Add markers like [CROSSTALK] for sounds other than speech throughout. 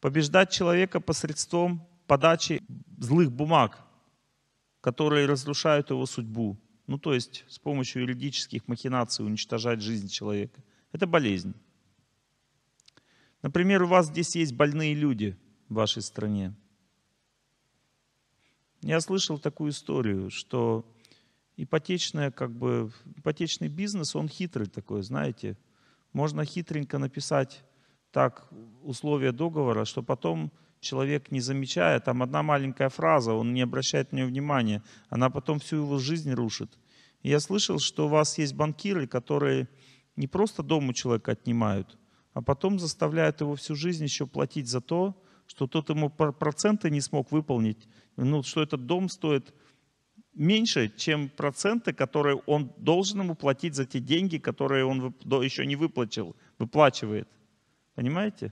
побеждать человека посредством подачи злых бумаг, которые разрушают его судьбу. Ну, то есть с помощью юридических махинаций уничтожать жизнь человека. Это болезнь. Например, у вас здесь есть больные люди в вашей стране. Я слышал такую историю, что ипотечная, как бы, ипотечный бизнес, он хитрый такой, знаете. Можно хитренько написать так условия договора, что потом человек не замечает, там одна маленькая фраза, он не обращает на нее внимания, она потом всю его жизнь рушит. я слышал, что у вас есть банкиры, которые не просто дом у человека отнимают, а потом заставляют его всю жизнь еще платить за то, что тот ему проценты не смог выполнить, ну, что этот дом стоит меньше, чем проценты, которые он должен ему платить за те деньги, которые он еще не выплатил, выплачивает. Понимаете?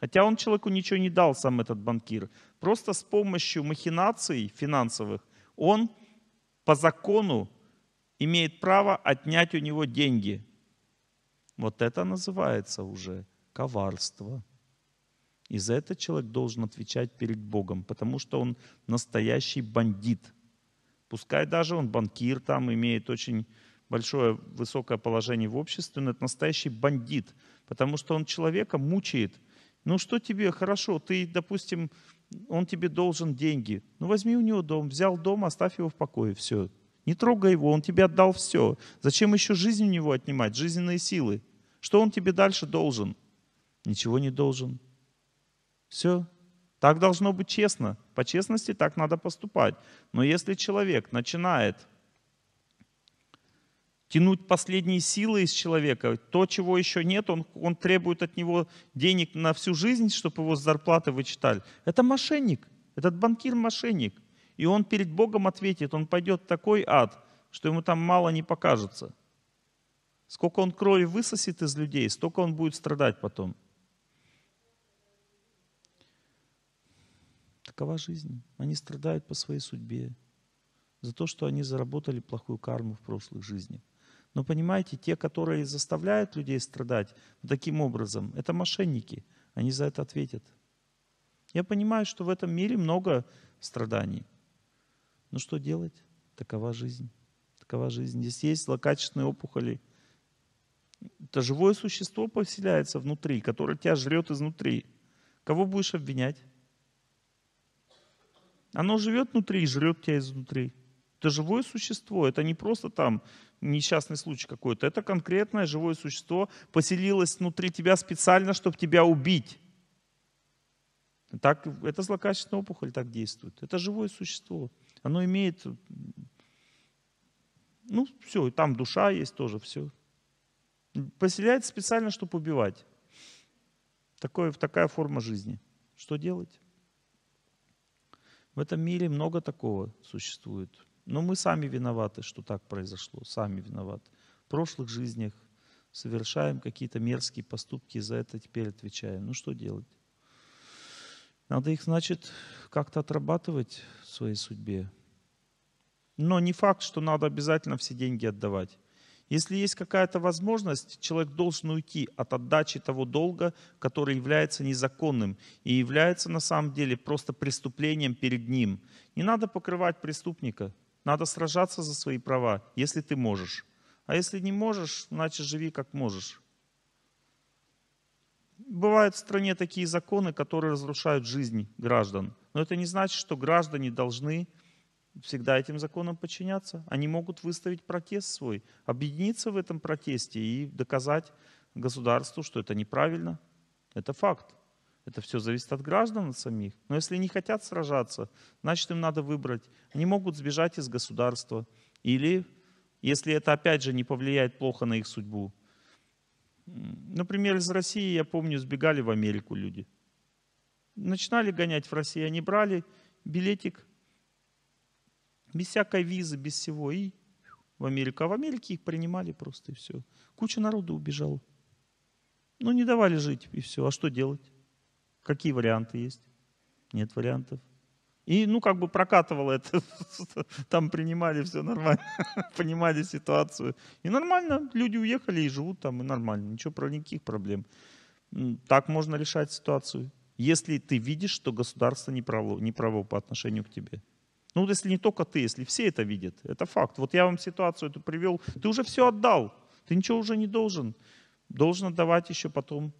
Хотя он человеку ничего не дал, сам этот банкир. Просто с помощью махинаций финансовых он по закону имеет право отнять у него деньги. Вот это называется уже коварство. И за это человек должен отвечать перед Богом, потому что он настоящий бандит. Пускай даже он банкир там, имеет очень большое высокое положение в обществе, но это настоящий бандит, потому что он человека мучает. Ну что тебе, хорошо, ты, допустим, он тебе должен деньги. Ну возьми у него дом, взял дом, оставь его в покое, все. Не трогай его, он тебе отдал все. Зачем еще жизнь у него отнимать, жизненные силы? Что он тебе дальше должен? Ничего не должен. Все. Так должно быть честно. По честности так надо поступать. Но если человек начинает тянуть последние силы из человека. То, чего еще нет, он, он требует от него денег на всю жизнь, чтобы его с зарплаты вычитали. Это мошенник, этот банкир мошенник. И он перед Богом ответит, он пойдет в такой ад, что ему там мало не покажется. Сколько он крови высосет из людей, столько он будет страдать потом. Такова жизнь. Они страдают по своей судьбе за то, что они заработали плохую карму в прошлых жизнях. Но понимаете, те, которые заставляют людей страдать ну, таким образом, это мошенники. Они за это ответят. Я понимаю, что в этом мире много страданий. Но что делать? Такова жизнь. Такова жизнь. Здесь есть злокачественные опухоли. Это живое существо поселяется внутри, которое тебя жрет изнутри. Кого будешь обвинять? Оно живет внутри и жрет тебя изнутри. Это живое существо, это не просто там несчастный случай какой-то, это конкретное живое существо поселилось внутри тебя специально, чтобы тебя убить. Так, это злокачественная опухоль так действует. Это живое существо. Оно имеет... Ну, все, там душа есть тоже, все. Поселяется специально, чтобы убивать. Такое, такая форма жизни. Что делать? В этом мире много такого существует. Но мы сами виноваты, что так произошло, сами виноваты. В прошлых жизнях совершаем какие-то мерзкие поступки, за это теперь отвечаем. Ну что делать? Надо их, значит, как-то отрабатывать в своей судьбе. Но не факт, что надо обязательно все деньги отдавать. Если есть какая-то возможность, человек должен уйти от отдачи того долга, который является незаконным и является на самом деле просто преступлением перед ним. Не надо покрывать преступника – надо сражаться за свои права, если ты можешь. А если не можешь, значит, живи как можешь. Бывают в стране такие законы, которые разрушают жизнь граждан. Но это не значит, что граждане должны всегда этим законам подчиняться. Они могут выставить протест свой, объединиться в этом протесте и доказать государству, что это неправильно. Это факт. Это все зависит от граждан самих. Но если не хотят сражаться, значит им надо выбрать. Они могут сбежать из государства. Или, если это опять же не повлияет плохо на их судьбу. Например, из России, я помню, сбегали в Америку люди. Начинали гонять в России, они брали билетик без всякой визы, без всего, и в Америку. А в Америке их принимали просто, и все. Куча народу убежала. Ну, не давали жить, и все. А что делать? Какие варианты есть? Нет вариантов. И, ну, как бы прокатывало это. [LAUGHS] Там принимали все нормально, [LAUGHS] понимали ситуацию. И нормально, люди уехали и живут там, и нормально. Ничего, про никаких проблем. Так можно решать ситуацию. Если ты видишь, что государство неправо, неправо по отношению к тебе. Ну, вот если не только ты, если все это видят, это факт. Вот я вам ситуацию эту привел, ты уже все отдал, ты ничего уже не должен. Должен отдавать еще потом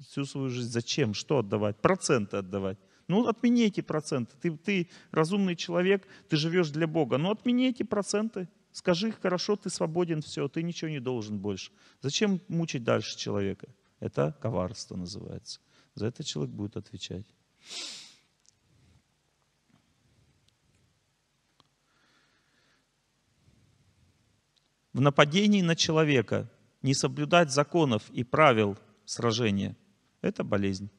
всю свою жизнь. Зачем? Что отдавать? Проценты отдавать. Ну, отмени эти проценты. Ты, ты разумный человек, ты живешь для Бога. Ну, отмени эти проценты. Скажи их хорошо, ты свободен, все, ты ничего не должен больше. Зачем мучить дальше человека? Это коварство называется. За это человек будет отвечать. В нападении на человека не соблюдать законов и правил сражения – это болезнь.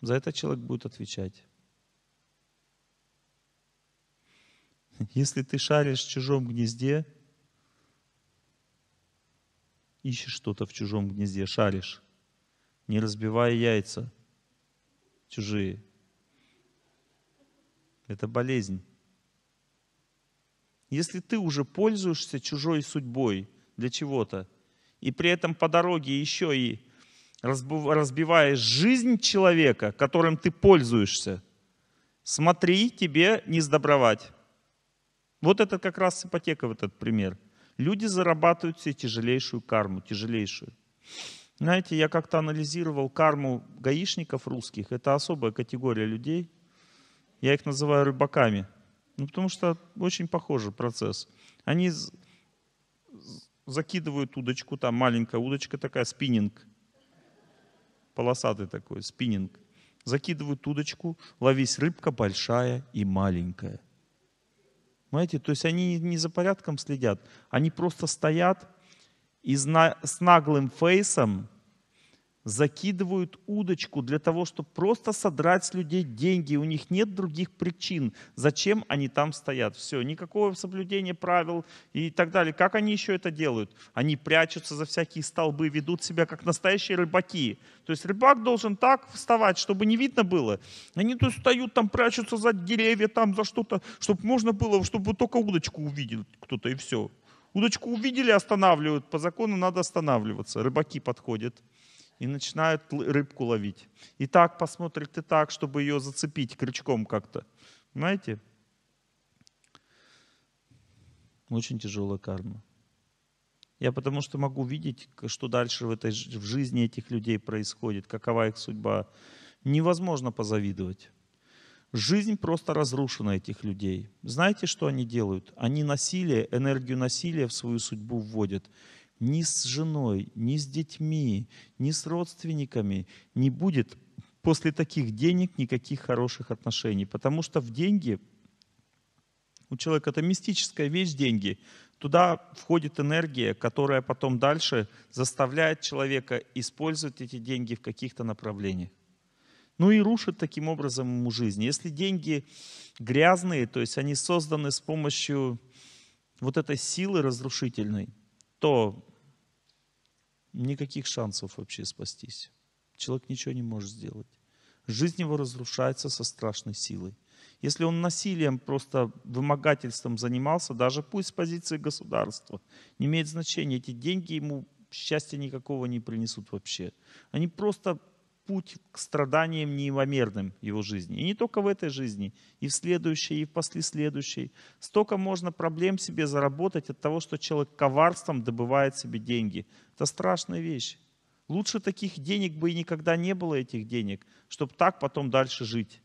За это человек будет отвечать. Если ты шаришь в чужом гнезде, ищешь что-то в чужом гнезде, шаришь, не разбивая яйца чужие. Это болезнь. Если ты уже пользуешься чужой судьбой для чего-то, и при этом по дороге еще и разбиваешь жизнь человека, которым ты пользуешься, смотри, тебе не сдобровать. Вот это как раз ипотека, вот этот пример. Люди зарабатывают себе тяжелейшую карму, тяжелейшую. Знаете, я как-то анализировал карму гаишников русских. Это особая категория людей. Я их называю рыбаками. Ну, потому что очень похожий процесс. Они закидывают удочку, там маленькая удочка такая, спиннинг – полосатый такой, спиннинг. Закидывают удочку, ловись рыбка большая и маленькая. Понимаете, то есть они не за порядком следят, они просто стоят и с наглым фейсом закидывают удочку для того, чтобы просто содрать с людей деньги. У них нет других причин, зачем они там стоят. Все, никакого соблюдения правил и так далее. Как они еще это делают? Они прячутся за всякие столбы, ведут себя как настоящие рыбаки. То есть рыбак должен так вставать, чтобы не видно было. Они то встают там, прячутся за деревья, там за что-то, чтобы можно было, чтобы только удочку увидел кто-то и все. Удочку увидели, останавливают. По закону надо останавливаться. Рыбаки подходят и начинают рыбку ловить. И так посмотрит, и так, чтобы ее зацепить крючком как-то. Понимаете? Очень тяжелая карма. Я потому что могу видеть, что дальше в, этой, в жизни этих людей происходит, какова их судьба. Невозможно позавидовать. Жизнь просто разрушена этих людей. Знаете, что они делают? Они насилие, энергию насилия в свою судьбу вводят ни с женой, ни с детьми, ни с родственниками не будет после таких денег никаких хороших отношений. Потому что в деньги, у человека это мистическая вещь деньги, туда входит энергия, которая потом дальше заставляет человека использовать эти деньги в каких-то направлениях. Ну и рушит таким образом ему жизнь. Если деньги грязные, то есть они созданы с помощью вот этой силы разрушительной, то никаких шансов вообще спастись. Человек ничего не может сделать. Жизнь его разрушается со страшной силой. Если он насилием, просто вымогательством занимался, даже пусть с позиции государства, не имеет значения. Эти деньги ему счастья никакого не принесут вообще. Они просто путь к страданиям неимомерным его жизни. И не только в этой жизни, и в следующей, и в послеследующей. Столько можно проблем себе заработать от того, что человек коварством добывает себе деньги. Это страшная вещь. Лучше таких денег бы и никогда не было этих денег, чтобы так потом дальше жить.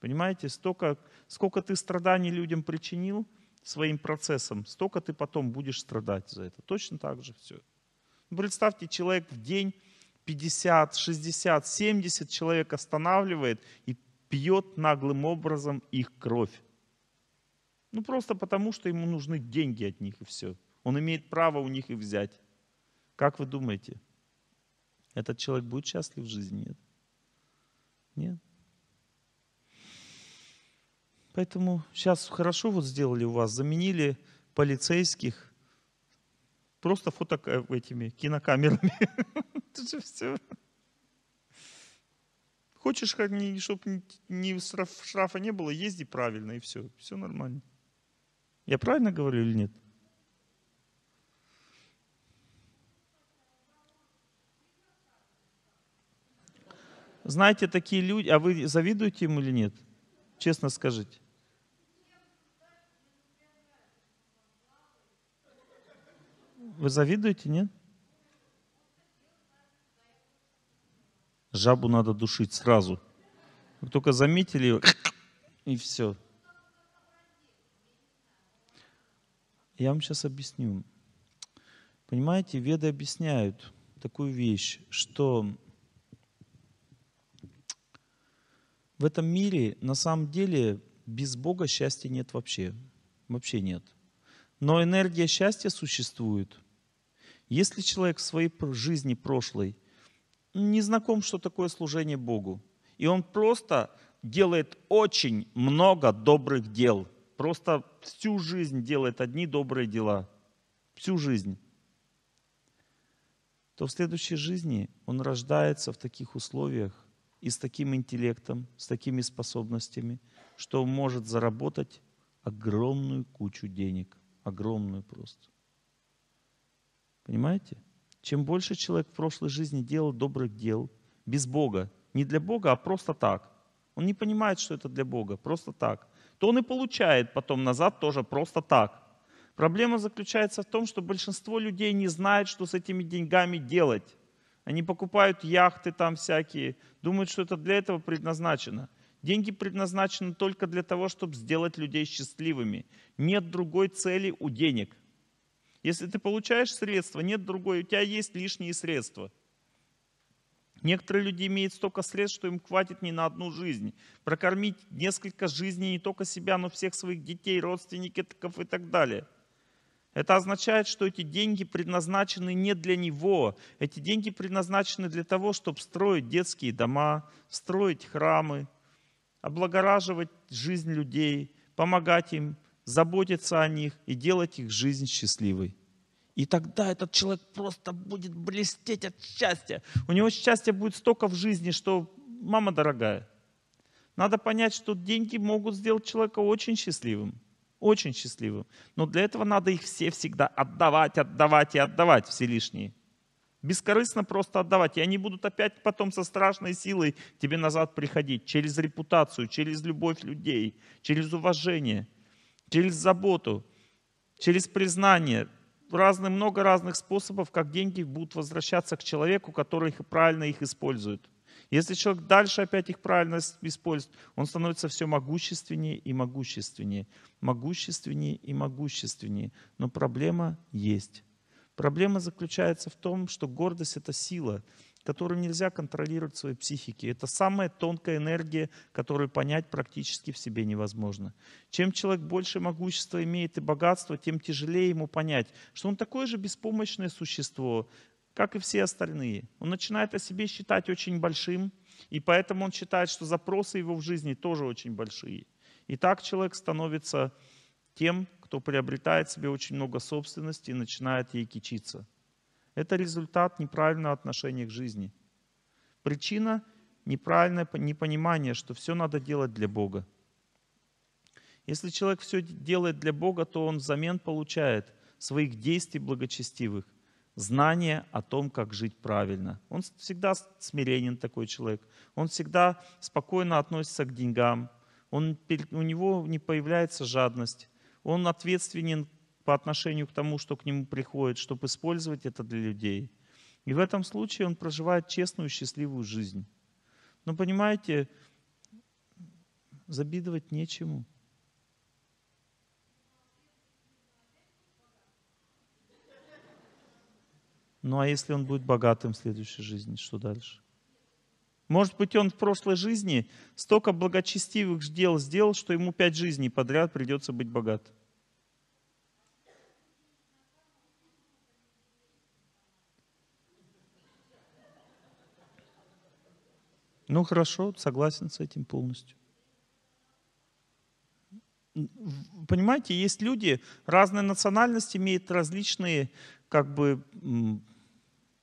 Понимаете, столько, сколько ты страданий людям причинил своим процессом, столько ты потом будешь страдать за это. Точно так же все. Ну, представьте, человек в день 50, 60, 70 человек останавливает и пьет наглым образом их кровь. Ну просто потому, что ему нужны деньги от них и все. Он имеет право у них и взять. Как вы думаете, этот человек будет счастлив в жизни? Нет. Нет. Поэтому сейчас хорошо вот сделали у вас, заменили полицейских Просто фото э, этими кинокамерами. Это [LAUGHS] же все. Хочешь, чтобы ни штрафа не было, езди правильно, и все. Все нормально. Я правильно говорю или нет? Знаете, такие люди, а вы завидуете им или нет? Честно скажите. Вы завидуете, нет? Жабу надо душить сразу. Как только заметили, и все. Я вам сейчас объясню. Понимаете, веды объясняют такую вещь, что в этом мире на самом деле без Бога счастья нет вообще. Вообще нет. Но энергия счастья существует – если человек в своей жизни прошлой не знаком, что такое служение Богу, и он просто делает очень много добрых дел, просто всю жизнь делает одни добрые дела, всю жизнь, то в следующей жизни он рождается в таких условиях и с таким интеллектом, с такими способностями, что может заработать огромную кучу денег, огромную просто. Понимаете? Чем больше человек в прошлой жизни делал добрых дел, без Бога, не для Бога, а просто так. Он не понимает, что это для Бога, просто так. То он и получает потом назад тоже просто так. Проблема заключается в том, что большинство людей не знает, что с этими деньгами делать. Они покупают яхты там всякие, думают, что это для этого предназначено. Деньги предназначены только для того, чтобы сделать людей счастливыми. Нет другой цели у денег – если ты получаешь средства, нет другой, у тебя есть лишние средства. Некоторые люди имеют столько средств, что им хватит не на одну жизнь. Прокормить несколько жизней, не только себя, но всех своих детей, родственников и так далее. Это означает, что эти деньги предназначены не для него. Эти деньги предназначены для того, чтобы строить детские дома, строить храмы, облагораживать жизнь людей, помогать им – заботиться о них и делать их жизнь счастливой. И тогда этот человек просто будет блестеть от счастья. У него счастья будет столько в жизни, что, мама дорогая, надо понять, что деньги могут сделать человека очень счастливым. Очень счастливым. Но для этого надо их все всегда отдавать, отдавать и отдавать все лишние. Бескорыстно просто отдавать. И они будут опять потом со страшной силой тебе назад приходить. Через репутацию, через любовь людей, через уважение – через заботу, через признание. Разные, много разных способов, как деньги будут возвращаться к человеку, который их, правильно их использует. Если человек дальше опять их правильно использует, он становится все могущественнее и могущественнее, могущественнее и могущественнее. Но проблема есть. Проблема заключается в том, что гордость — это сила — которую нельзя контролировать в своей психике. Это самая тонкая энергия, которую понять практически в себе невозможно. Чем человек больше могущества имеет и богатства, тем тяжелее ему понять, что он такое же беспомощное существо, как и все остальные. Он начинает о себе считать очень большим, и поэтому он считает, что запросы его в жизни тоже очень большие. И так человек становится тем, кто приобретает себе очень много собственности и начинает ей кичиться. Это результат неправильного отношения к жизни. Причина – неправильное непонимание, что все надо делать для Бога. Если человек все делает для Бога, то он взамен получает своих действий благочестивых, знание о том, как жить правильно. Он всегда смиренен такой человек, он всегда спокойно относится к деньгам, он, у него не появляется жадность, он ответственен по отношению к тому, что к нему приходит, чтобы использовать это для людей. И в этом случае он проживает честную, счастливую жизнь. Но понимаете, забидовать нечему. Ну а если он будет богатым в следующей жизни, что дальше? Может быть, он в прошлой жизни столько благочестивых дел сделал, что ему пять жизней подряд придется быть богатым. Ну хорошо, согласен с этим полностью. Понимаете, есть люди, разная национальность имеет различные, как бы,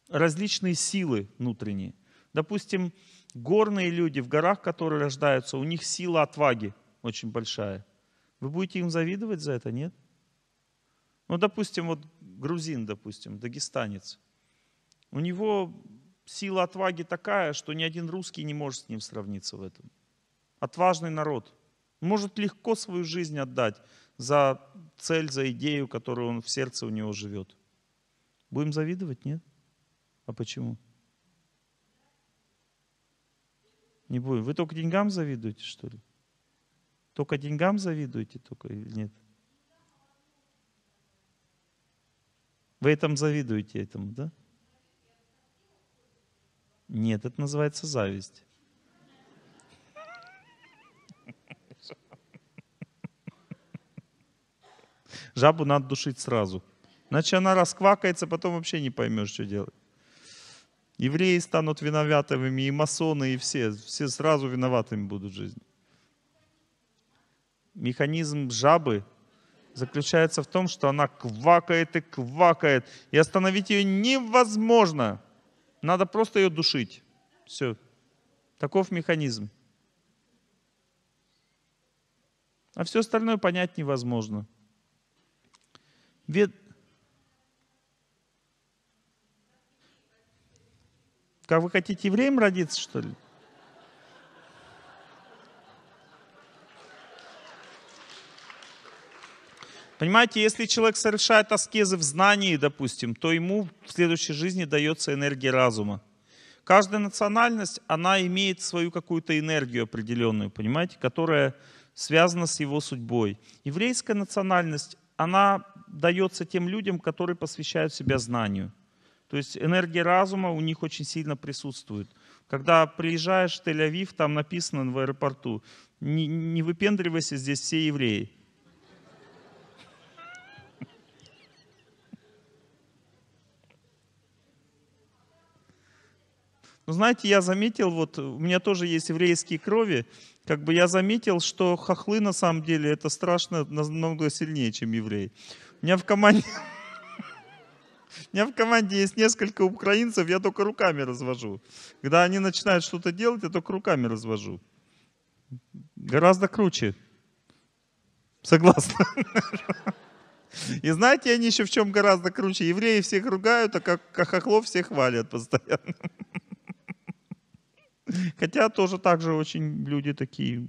различные силы внутренние. Допустим, горные люди в горах, которые рождаются, у них сила отваги очень большая. Вы будете им завидовать за это, нет? Ну, допустим, вот грузин, допустим, дагестанец. У него сила отваги такая, что ни один русский не может с ним сравниться в этом. Отважный народ. Может легко свою жизнь отдать за цель, за идею, которую он в сердце у него живет. Будем завидовать, нет? А почему? Не будем. Вы только деньгам завидуете, что ли? Только деньгам завидуете, только или нет? Вы этому завидуете этому, да? Нет, это называется зависть. Жабу надо душить сразу. Иначе она расквакается, потом вообще не поймешь, что делать. Евреи станут виноватыми, и масоны, и все. Все сразу виноватыми будут в жизни. Механизм жабы заключается в том, что она квакает и квакает, и остановить ее невозможно – надо просто ее душить. Все. Таков механизм. А все остальное понять невозможно. Вед, как вы хотите евреем родиться, что ли? Понимаете, если человек совершает аскезы в знании, допустим, то ему в следующей жизни дается энергия разума. Каждая национальность, она имеет свою какую-то энергию определенную, понимаете, которая связана с его судьбой. Еврейская национальность, она дается тем людям, которые посвящают себя знанию. То есть энергия разума у них очень сильно присутствует. Когда приезжаешь в Тель-Авив, там написано в аэропорту, не, не выпендривайся, здесь все евреи. Но ну, знаете, я заметил, вот у меня тоже есть еврейские крови, как бы я заметил, что хохлы на самом деле это страшно намного сильнее, чем евреи. У меня в команде... [LAUGHS] У меня в команде есть несколько украинцев, я только руками развожу. Когда они начинают что-то делать, я только руками развожу. Гораздо круче. Согласна. [LAUGHS] И знаете, они еще в чем гораздо круче. Евреи всех ругают, а как а хохлов всех валят постоянно. [LAUGHS] [LAUGHS] Хотя тоже так же очень люди такие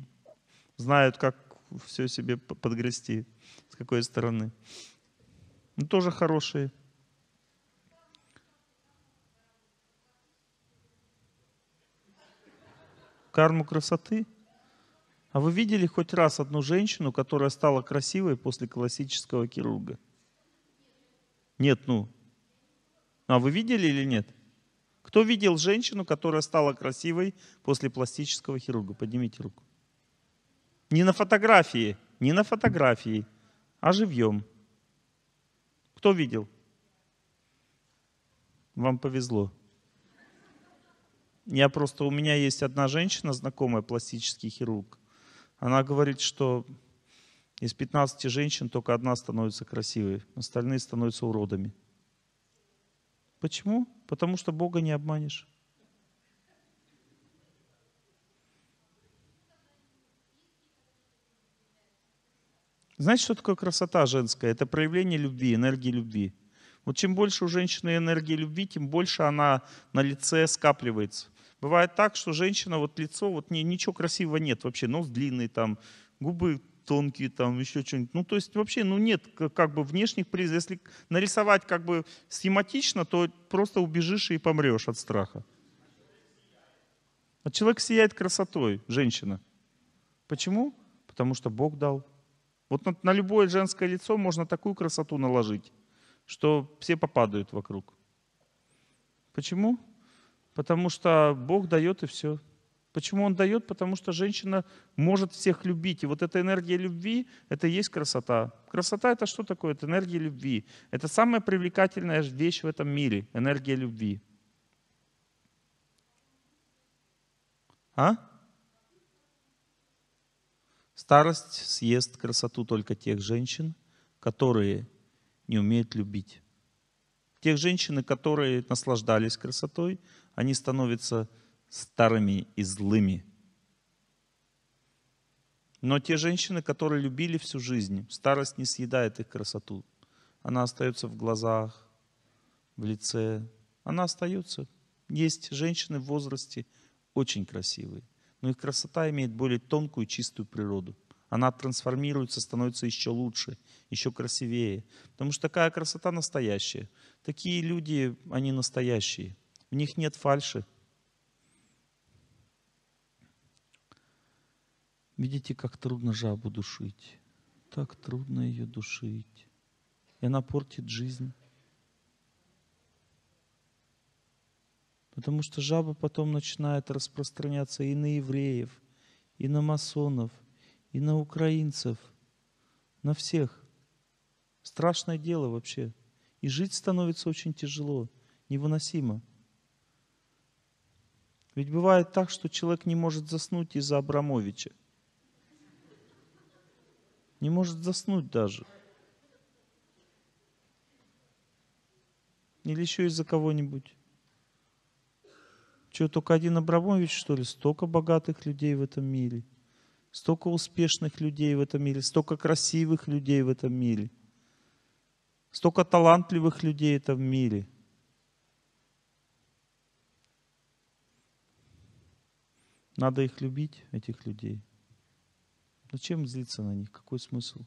знают, как все себе подгрести, с какой стороны. Ну, тоже хорошие. Карму красоты? А вы видели хоть раз одну женщину, которая стала красивой после классического хирурга? Нет, ну. А вы видели или нет? Кто видел женщину, которая стала красивой после пластического хирурга? Поднимите руку. Не на фотографии, не на фотографии, а живьем. Кто видел? Вам повезло. Я просто, у меня есть одна женщина, знакомая, пластический хирург. Она говорит, что из 15 женщин только одна становится красивой, остальные становятся уродами. Почему? Потому что Бога не обманешь. Знаете, что такое красота женская? Это проявление любви, энергии любви. Вот чем больше у женщины энергии любви, тем больше она на лице скапливается. Бывает так, что женщина, вот лицо, вот ничего красивого нет вообще. Нос длинный, там, губы тонкие, там еще что-нибудь. Ну, то есть вообще, ну нет как бы внешних приз. Если нарисовать как бы схематично, то просто убежишь и помрешь от страха. А человек сияет красотой, женщина. Почему? Потому что Бог дал. Вот на, на любое женское лицо можно такую красоту наложить, что все попадают вокруг. Почему? Потому что Бог дает и все. Почему он дает? Потому что женщина может всех любить. И вот эта энергия любви — это и есть красота. Красота — это что такое? Это энергия любви. Это самая привлекательная вещь в этом мире — энергия любви. А? Старость съест красоту только тех женщин, которые не умеют любить. Тех женщин, которые наслаждались красотой, они становятся старыми и злыми. Но те женщины, которые любили всю жизнь, старость не съедает их красоту. Она остается в глазах, в лице. Она остается. Есть женщины в возрасте очень красивые, но их красота имеет более тонкую чистую природу. Она трансформируется, становится еще лучше, еще красивее. Потому что такая красота настоящая. Такие люди, они настоящие. В них нет фальши, Видите, как трудно жабу душить. Так трудно ее душить. И она портит жизнь. Потому что жаба потом начинает распространяться и на евреев, и на масонов, и на украинцев, на всех. Страшное дело вообще. И жить становится очень тяжело, невыносимо. Ведь бывает так, что человек не может заснуть из-за Абрамовича не может заснуть даже. Или еще из-за кого-нибудь. Чего, только один Абрамович, что ли? Столько богатых людей в этом мире. Столько успешных людей в этом мире. Столько красивых людей в этом мире. Столько талантливых людей в этом мире. Надо их любить, этих людей. Зачем злиться на них? Какой смысл?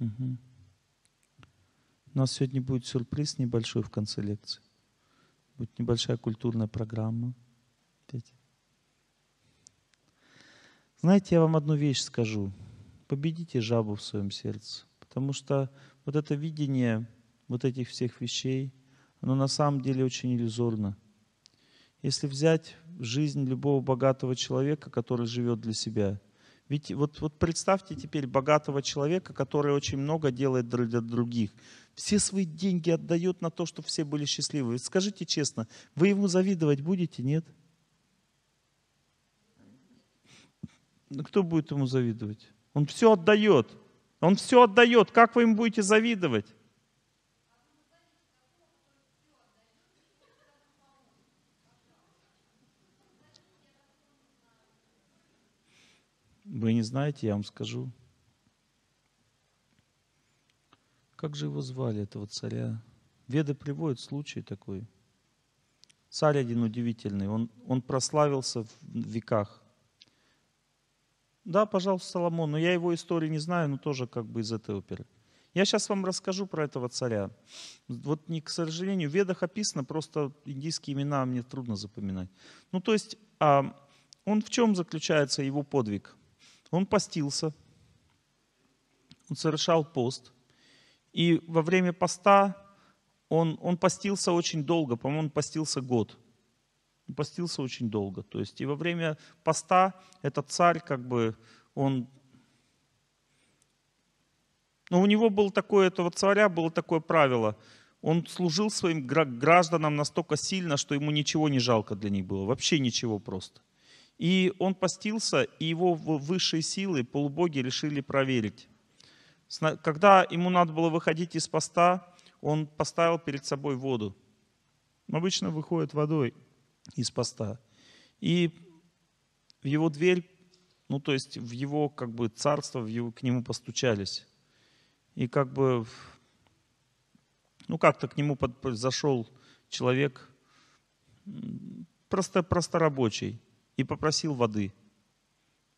Угу. У нас сегодня будет сюрприз небольшой в конце лекции. Будет небольшая культурная программа. Знаете, я вам одну вещь скажу. Победите жабу в своем сердце. Потому что вот это видение вот этих всех вещей, оно на самом деле очень иллюзорно. Если взять жизнь любого богатого человека, который живет для себя. Ведь вот, вот представьте теперь богатого человека, который очень много делает для других. Все свои деньги отдает на то, чтобы все были счастливы. Скажите честно, вы ему завидовать будете, нет? Ну, кто будет ему завидовать? Он все отдает. Он все отдает. Как вы им будете завидовать? знаете, я вам скажу. Как же его звали, этого царя? Веды приводят случай такой. Царь один удивительный, он, он прославился в веках. Да, пожалуйста, Соломон, но я его истории не знаю, но тоже как бы из этой оперы. Я сейчас вам расскажу про этого царя. Вот, не, к сожалению, в Ведах описано, просто индийские имена мне трудно запоминать. Ну, то есть, а, он в чем заключается его подвиг? Он постился, он совершал пост. И во время поста он, он постился очень долго, по-моему, он постился год. Он постился очень долго. То есть и во время поста этот царь, как бы, он... Но ну, у него было такое, этого царя было такое правило. Он служил своим гражданам настолько сильно, что ему ничего не жалко для них было. Вообще ничего просто. И он постился, и его высшие силы, полубоги, решили проверить. Когда ему надо было выходить из поста, он поставил перед собой воду. Обычно выходит водой из поста. И в его дверь, ну то есть в его как бы царство, в его, к нему постучались. И как бы, ну как-то к нему под, зашел человек, просто, просто рабочий и попросил воды.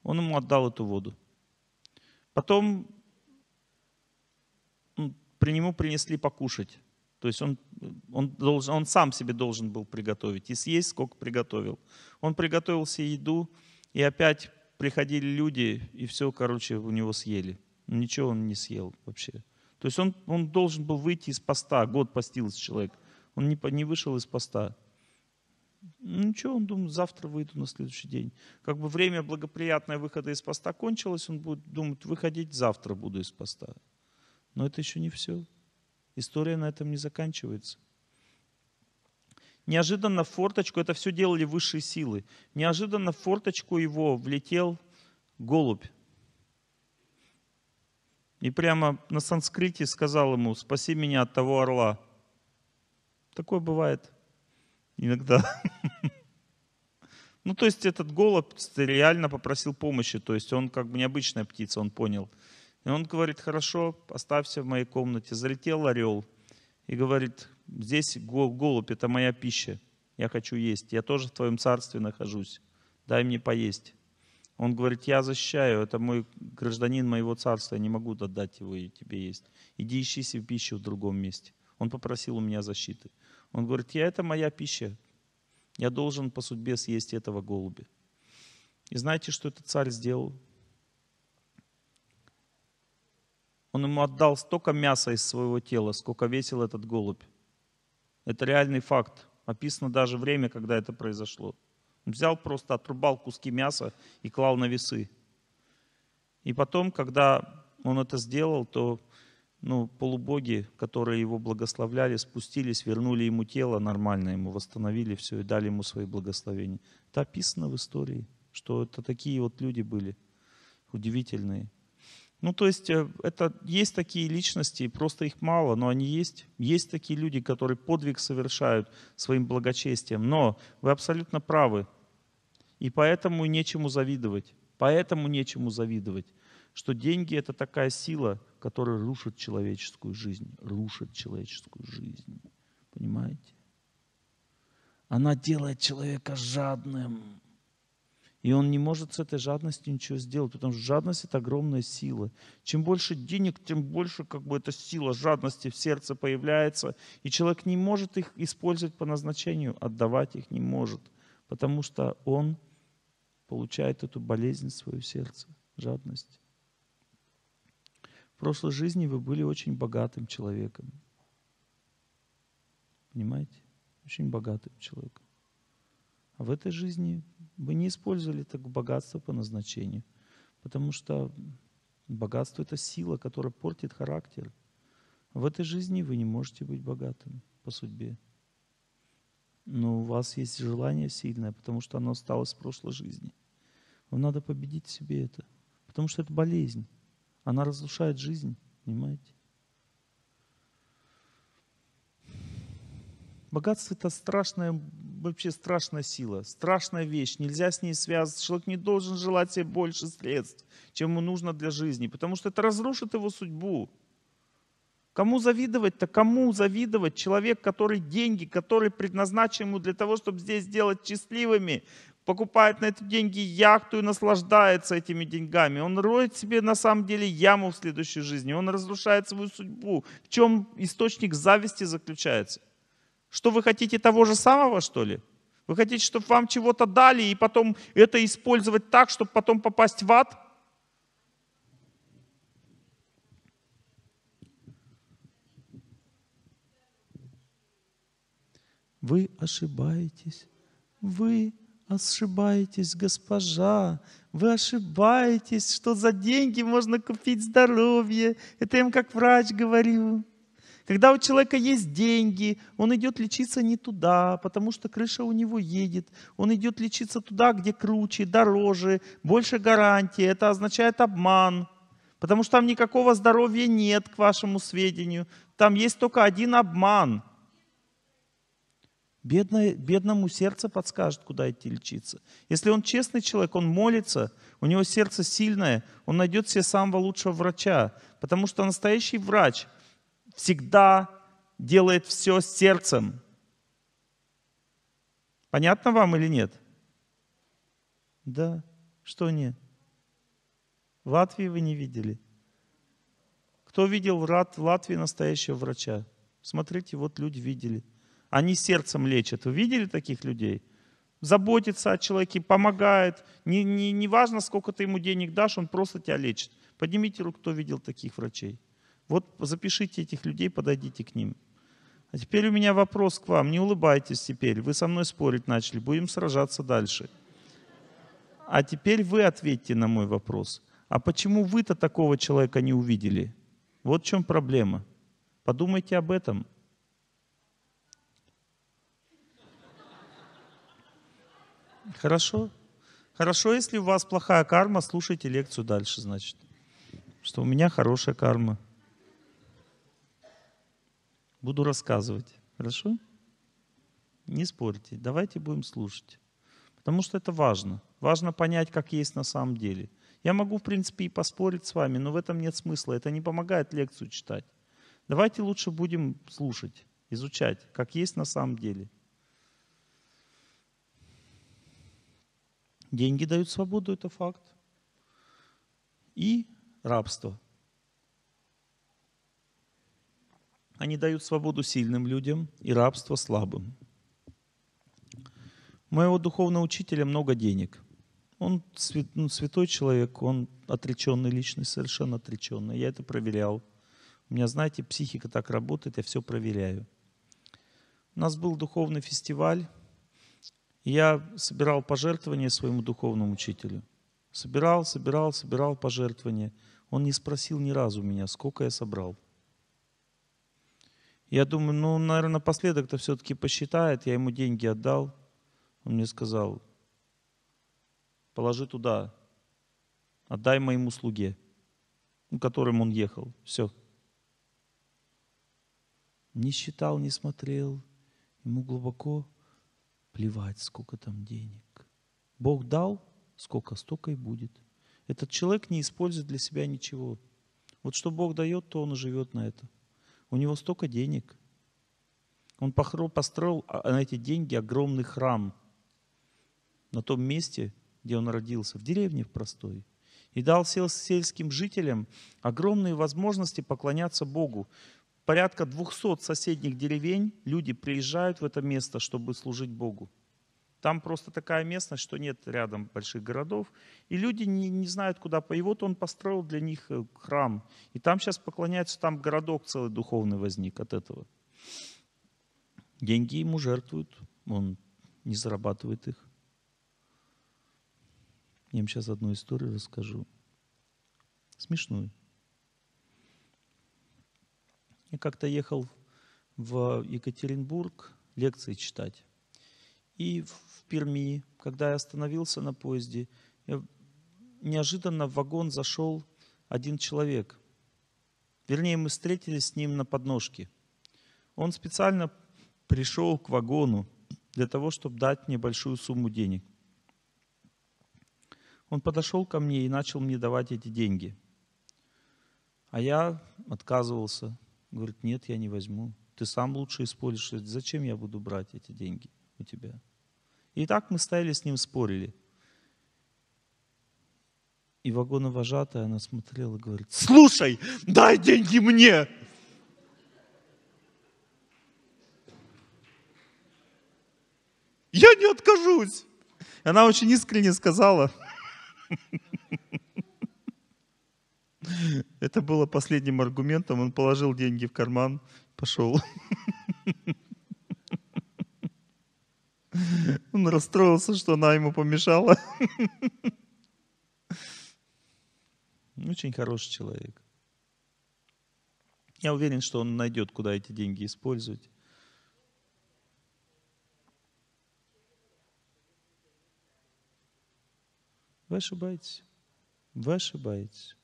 Он ему отдал эту воду. Потом ну, при нему принесли покушать. То есть он, он, должен, он сам себе должен был приготовить и съесть, сколько приготовил. Он приготовил себе еду, и опять приходили люди, и все, короче, у него съели. Ничего он не съел вообще. То есть он, он должен был выйти из поста, год постился человек. Он не, не вышел из поста. Ну что, он думает, завтра выйду на следующий день. Как бы время благоприятное выхода из поста кончилось, он будет думать, выходить завтра буду из поста. Но это еще не все. История на этом не заканчивается. Неожиданно в форточку, это все делали высшие силы, неожиданно в форточку его влетел голубь. И прямо на санскрите сказал ему, спаси меня от того орла. Такое бывает иногда. Ну, то есть этот голубь реально попросил помощи, то есть он как бы необычная птица, он понял. И он говорит, хорошо, оставься в моей комнате. Залетел орел и говорит, здесь голубь, это моя пища, я хочу есть, я тоже в твоем царстве нахожусь, дай мне поесть. Он говорит, я защищаю, это мой гражданин моего царства, я не могу отдать его и тебе есть. Иди ищи себе пищу в другом месте. Он попросил у меня защиты. Он говорит, я, это моя пища. Я должен по судьбе съесть этого голубя. И знаете, что этот царь сделал? Он ему отдал столько мяса из своего тела, сколько весил этот голубь. Это реальный факт. Описано даже время, когда это произошло. Он взял просто, отрубал куски мяса и клал на весы. И потом, когда он это сделал, то ну, полубоги, которые его благословляли, спустились, вернули ему тело нормально, ему восстановили все и дали ему свои благословения. Это описано в истории, что это такие вот люди были удивительные. Ну, то есть, э, это, есть такие личности, просто их мало, но они есть. Есть такие люди, которые подвиг совершают своим благочестием. Но вы абсолютно правы. И поэтому нечему завидовать. Поэтому нечему завидовать что деньги это такая сила, которая рушит человеческую жизнь, рушит человеческую жизнь. Понимаете? Она делает человека жадным. И он не может с этой жадностью ничего сделать, потому что жадность это огромная сила. Чем больше денег, тем больше как бы эта сила жадности в сердце появляется. И человек не может их использовать по назначению, отдавать их не может, потому что он получает эту болезнь в свое сердце, жадность. В прошлой жизни вы были очень богатым человеком. Понимаете? Очень богатым человеком. А в этой жизни вы не использовали так богатство по назначению. Потому что богатство – это сила, которая портит характер. В этой жизни вы не можете быть богатым по судьбе. Но у вас есть желание сильное, потому что оно осталось в прошлой жизни. Вам надо победить в себе это. Потому что это болезнь. Она разрушает жизнь, понимаете? Богатство это страшная, вообще страшная сила, страшная вещь. Нельзя с ней связываться. Человек не должен желать себе больше средств, чем ему нужно для жизни, потому что это разрушит его судьбу. Кому завидовать-то? Кому завидовать? Человек, который деньги, который предназначен ему для того, чтобы здесь сделать счастливыми, покупает на эти деньги яхту и наслаждается этими деньгами. Он роет себе на самом деле яму в следующей жизни. Он разрушает свою судьбу. В чем источник зависти заключается? Что вы хотите того же самого, что ли? Вы хотите, чтобы вам чего-то дали и потом это использовать так, чтобы потом попасть в ад? Вы ошибаетесь. Вы Ошибаетесь, госпожа, вы ошибаетесь, что за деньги можно купить здоровье. Это я им как врач говорю. Когда у человека есть деньги, он идет лечиться не туда, потому что крыша у него едет. Он идет лечиться туда, где круче, дороже, больше гарантии. Это означает обман. Потому что там никакого здоровья нет, к вашему сведению. Там есть только один обман – Бедное, бедному сердце подскажет, куда идти лечиться. Если он честный человек, он молится, у него сердце сильное, он найдет себе самого лучшего врача, потому что настоящий врач всегда делает все сердцем. Понятно вам или нет? Да. Что нет? В Латвии вы не видели. Кто видел в Латвии настоящего врача? Смотрите, вот люди видели – они сердцем лечат. Вы видели таких людей? Заботится о человеке, помогает. Не, не, не важно, сколько ты ему денег дашь, он просто тебя лечит. Поднимите руку, кто видел таких врачей. Вот запишите этих людей, подойдите к ним. А теперь у меня вопрос к вам. Не улыбайтесь теперь. Вы со мной спорить начали. Будем сражаться дальше. А теперь вы ответьте на мой вопрос. А почему вы-то такого человека не увидели? Вот в чем проблема. Подумайте об этом. Хорошо. Хорошо, если у вас плохая карма, слушайте лекцию дальше, значит. Что у меня хорошая карма. Буду рассказывать. Хорошо? Не спорьте. Давайте будем слушать. Потому что это важно. Важно понять, как есть на самом деле. Я могу, в принципе, и поспорить с вами, но в этом нет смысла. Это не помогает лекцию читать. Давайте лучше будем слушать, изучать, как есть на самом деле. Деньги дают свободу, это факт. И рабство. Они дают свободу сильным людям и рабство слабым. У моего духовного учителя много денег. Он ну, святой человек, он отреченный личность, совершенно отреченный. Я это проверял. У меня, знаете, психика так работает, я все проверяю. У нас был духовный фестиваль я собирал пожертвования своему духовному учителю. Собирал, собирал, собирал пожертвования. Он не спросил ни разу меня, сколько я собрал. Я думаю, ну, наверное, напоследок-то все-таки посчитает. Я ему деньги отдал. Он мне сказал, положи туда, отдай моему слуге, ну, которым он ехал. Все. Не считал, не смотрел. Ему глубоко Плевать, сколько там денег. Бог дал, сколько, столько и будет. Этот человек не использует для себя ничего. Вот что Бог дает, то он и живет на это. У него столько денег. Он построил а, на эти деньги огромный храм на том месте, где он родился, в деревне в простой. И дал сельским жителям огромные возможности поклоняться Богу порядка 200 соседних деревень люди приезжают в это место, чтобы служить Богу. Там просто такая местность, что нет рядом больших городов. И люди не, не знают, куда. И вот он построил для них э, храм. И там сейчас поклоняются, там городок целый духовный возник от этого. Деньги ему жертвуют, он не зарабатывает их. Я им сейчас одну историю расскажу. Смешную. Я как-то ехал в Екатеринбург лекции читать. И в Перми, когда я остановился на поезде, я неожиданно в вагон зашел один человек. Вернее, мы встретились с ним на подножке. Он специально пришел к вагону для того, чтобы дать мне большую сумму денег. Он подошел ко мне и начал мне давать эти деньги. А я отказывался. Говорит, нет, я не возьму. Ты сам лучше используешь. Зачем я буду брать эти деньги у тебя? И так мы стояли с ним, спорили. И вагоновожатая, она смотрела и говорит, слушай, дай деньги мне. Я не откажусь. Она очень искренне сказала. [LAUGHS] [LAUGHS] Это было последним аргументом. Он положил деньги в карман, пошел. [LAUGHS] Он расстроился, что она ему помешала. [LAUGHS] Очень хороший человек. Я уверен, что он найдет, куда эти деньги использовать. Вы ошибаетесь. Вы ошибаетесь.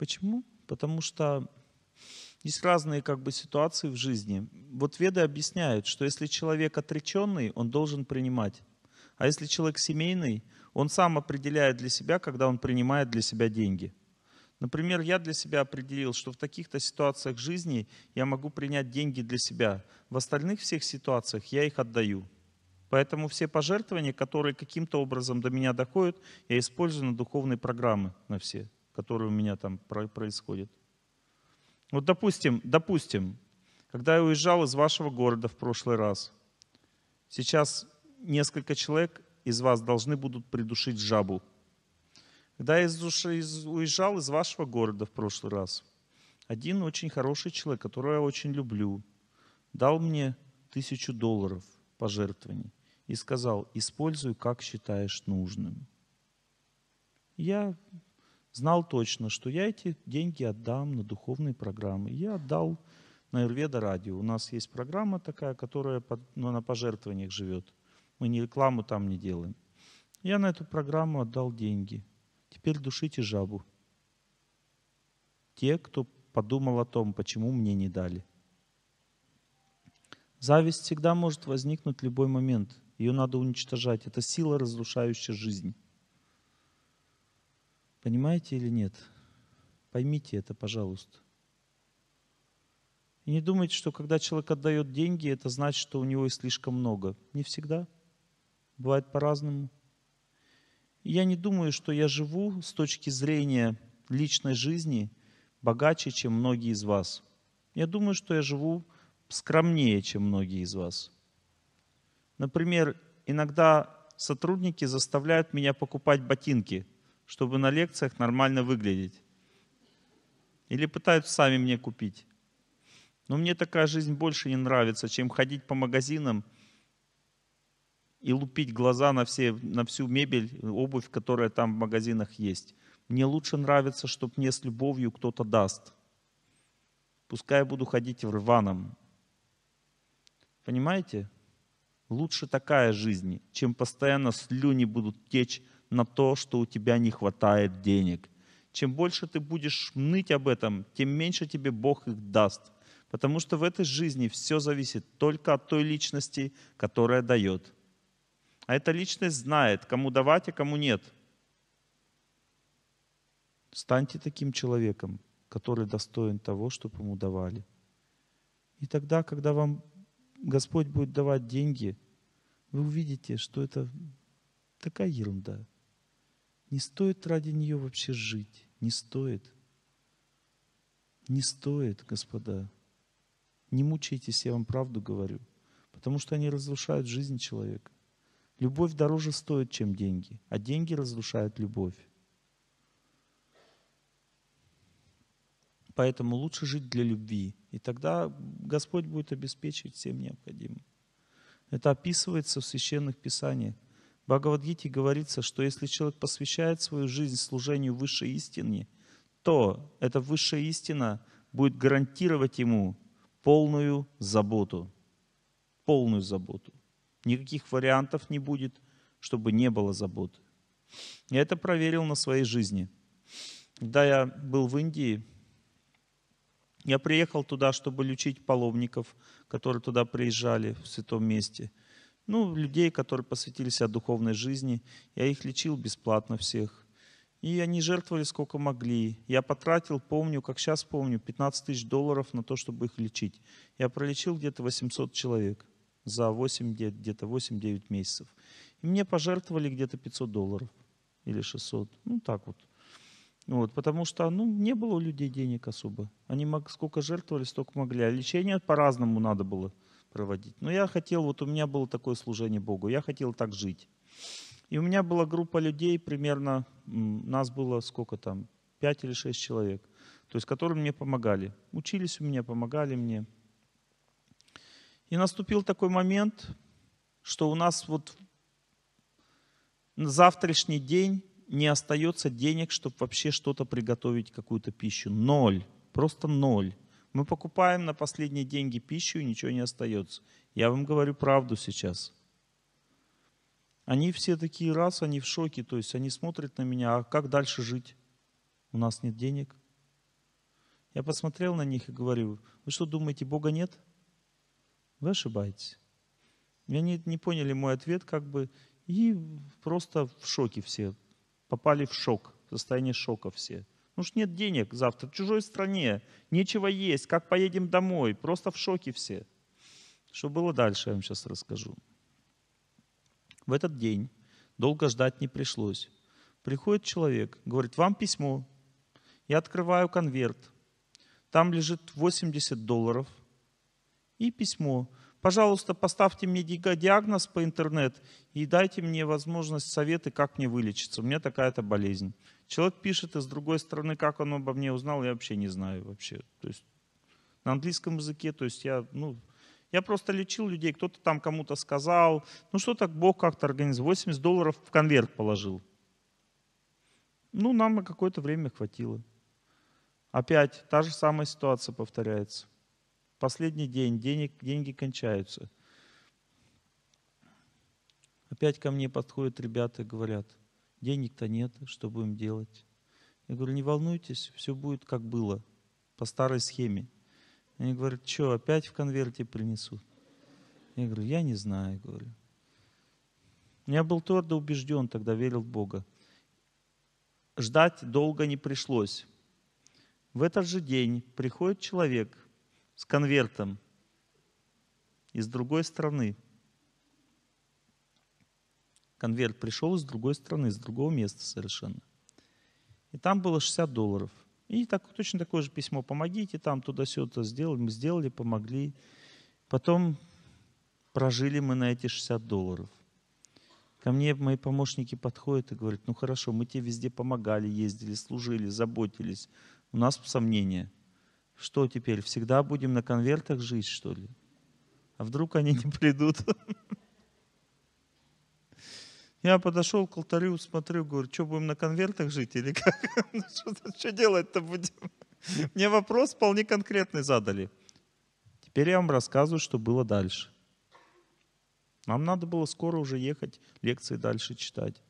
Почему? Потому что есть разные как бы, ситуации в жизни. Вот веды объясняют, что если человек отреченный, он должен принимать. А если человек семейный, он сам определяет для себя, когда он принимает для себя деньги. Например, я для себя определил, что в таких-то ситуациях жизни я могу принять деньги для себя. В остальных всех ситуациях я их отдаю. Поэтому все пожертвования, которые каким-то образом до меня доходят, я использую на духовные программы, на все который у меня там происходит. Вот допустим, допустим, когда я уезжал из вашего города в прошлый раз, сейчас несколько человек из вас должны будут придушить жабу. Когда я уезжал из вашего города в прошлый раз, один очень хороший человек, которого я очень люблю, дал мне тысячу долларов пожертвований и сказал, используй, как считаешь нужным. Я знал точно, что я эти деньги отдам на духовные программы. Я отдал на Ирведа Радио. У нас есть программа такая, которая под, ну, на пожертвованиях живет. Мы не рекламу там не делаем. Я на эту программу отдал деньги. Теперь душите жабу. Те, кто подумал о том, почему мне не дали. Зависть всегда может возникнуть в любой момент. Ее надо уничтожать. Это сила, разрушающая жизнь. Понимаете или нет? Поймите это, пожалуйста. И не думайте, что когда человек отдает деньги, это значит, что у него их слишком много. Не всегда. Бывает по-разному. Я не думаю, что я живу с точки зрения личной жизни богаче, чем многие из вас. Я думаю, что я живу скромнее, чем многие из вас. Например, иногда сотрудники заставляют меня покупать ботинки – чтобы на лекциях нормально выглядеть. Или пытаются сами мне купить. Но мне такая жизнь больше не нравится, чем ходить по магазинам и лупить глаза на, все, на всю мебель, обувь, которая там в магазинах есть. Мне лучше нравится, чтобы мне с любовью кто-то даст. Пускай я буду ходить в рваном. Понимаете? Лучше такая жизнь, чем постоянно слюни будут течь на то, что у тебя не хватает денег. Чем больше ты будешь ныть об этом, тем меньше тебе Бог их даст. Потому что в этой жизни все зависит только от той личности, которая дает. А эта личность знает, кому давать, а кому нет. Станьте таким человеком, который достоин того, чтобы ему давали. И тогда, когда вам Господь будет давать деньги, вы увидите, что это такая ерунда. Не стоит ради нее вообще жить. Не стоит. Не стоит, господа. Не мучайтесь, я вам правду говорю. Потому что они разрушают жизнь человека. Любовь дороже стоит, чем деньги. А деньги разрушают любовь. Поэтому лучше жить для любви. И тогда Господь будет обеспечивать всем необходимым. Это описывается в священных писаниях. Бхагавадгите говорится, что если человек посвящает свою жизнь служению высшей истине, то эта высшая истина будет гарантировать ему полную заботу. Полную заботу. Никаких вариантов не будет, чтобы не было заботы. Я это проверил на своей жизни. Когда я был в Индии, я приехал туда, чтобы лечить паломников, которые туда приезжали в святом месте – ну, людей, которые посвятили себя духовной жизни. Я их лечил бесплатно всех. И они жертвовали сколько могли. Я потратил, помню, как сейчас помню, 15 тысяч долларов на то, чтобы их лечить. Я пролечил где-то 800 человек за 8, где-то 8-9 месяцев. И мне пожертвовали где-то 500 долларов или 600. Ну, так вот. Вот, потому что ну, не было у людей денег особо. Они мог, сколько жертвовали, столько могли. А лечение по-разному надо было проводить. Но я хотел, вот у меня было такое служение Богу, я хотел так жить. И у меня была группа людей, примерно, нас было сколько там, пять или шесть человек, то есть которые мне помогали. Учились у меня, помогали мне. И наступил такой момент, что у нас вот на завтрашний день не остается денег, чтобы вообще что-то приготовить, какую-то пищу. Ноль, просто ноль. Мы покупаем на последние деньги пищу, и ничего не остается. Я вам говорю правду сейчас. Они все такие раз, они в шоке, то есть они смотрят на меня, а как дальше жить? У нас нет денег. Я посмотрел на них и говорю, вы что думаете, Бога нет? Вы ошибаетесь. И они не поняли мой ответ, как бы, и просто в шоке все, попали в шок, в состояние шока все. Потому что нет денег завтра, в чужой стране, нечего есть, как поедем домой, просто в шоке все. Что было дальше, я вам сейчас расскажу. В этот день долго ждать не пришлось. Приходит человек, говорит, вам письмо. Я открываю конверт. Там лежит 80 долларов и письмо. Пожалуйста, поставьте мне диагноз по интернет и дайте мне возможность советы, как мне вылечиться. У меня такая-то болезнь. Человек пишет, и с другой стороны, как он обо мне узнал, я вообще не знаю вообще. То есть на английском языке, то есть я, ну, я просто лечил людей, кто-то там кому-то сказал, ну что так Бог как-то организовал, 80 долларов в конверт положил. Ну, нам на какое-то время хватило. Опять та же самая ситуация повторяется. Последний день, денег, деньги кончаются. Опять ко мне подходят ребята и говорят, денег-то нет, что будем делать? Я говорю, не волнуйтесь, все будет как было, по старой схеме. Они говорят, что, опять в конверте принесут? Я говорю, я не знаю, я говорю. Я был твердо убежден, тогда верил в Бога. Ждать долго не пришлось. В этот же день приходит человек – с конвертом из другой страны. Конверт пришел из другой страны, из другого места совершенно. И там было 60 долларов. И так, точно такое же письмо «помогите», там туда-сюда сделали, мы сделали, помогли. Потом прожили мы на эти 60 долларов. Ко мне мои помощники подходят и говорят, ну хорошо, мы тебе везде помогали, ездили, служили, заботились. У нас сомнения – что теперь, всегда будем на конвертах жить, что ли? А вдруг они не придут? [LAUGHS] Я подошел к алтарю, смотрю, говорю, что будем на конвертах жить или как? [LAUGHS] Ну, что делать-то будем? [LAUGHS] Мне вопрос вполне конкретный задали. Теперь я вам рассказываю, что было дальше. Нам надо было скоро уже ехать, лекции дальше читать.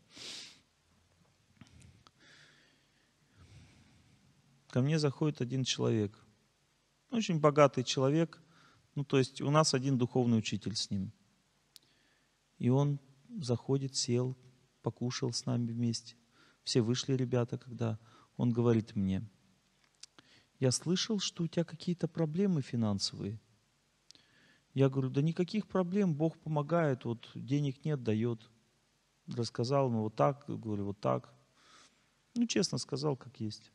Ко мне заходит один человек – очень богатый человек. Ну, то есть у нас один духовный учитель с ним. И он заходит, сел, покушал с нами вместе. Все вышли ребята, когда он говорит мне, я слышал, что у тебя какие-то проблемы финансовые. Я говорю, да никаких проблем, Бог помогает, вот денег нет, дает. Рассказал ему вот так, говорю, вот так. Ну, честно сказал, как есть.